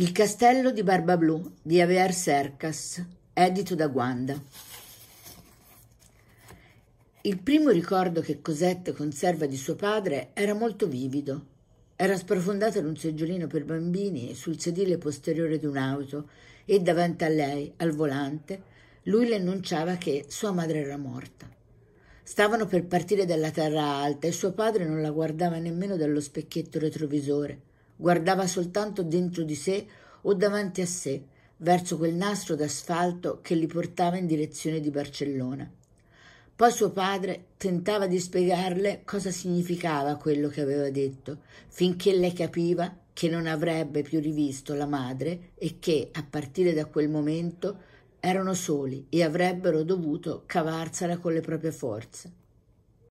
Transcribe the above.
Il castello di Barbablù di Avear Cercas, edito da Guanda. Il primo ricordo che Cosette conserva di suo padre era molto vivido. Era sprofondata in un seggiolino per bambini sul sedile posteriore di un'auto e davanti a lei, al volante, lui le annunciava che sua madre era morta. Stavano per partire dalla terra alta e suo padre non la guardava nemmeno dallo specchietto retrovisore guardava soltanto dentro di sé o davanti a sé, verso quel nastro d'asfalto che li portava in direzione di Barcellona. Poi suo padre tentava di spiegarle cosa significava quello che aveva detto, finché lei capiva che non avrebbe più rivisto la madre e che, a partire da quel momento, erano soli e avrebbero dovuto cavarsela con le proprie forze.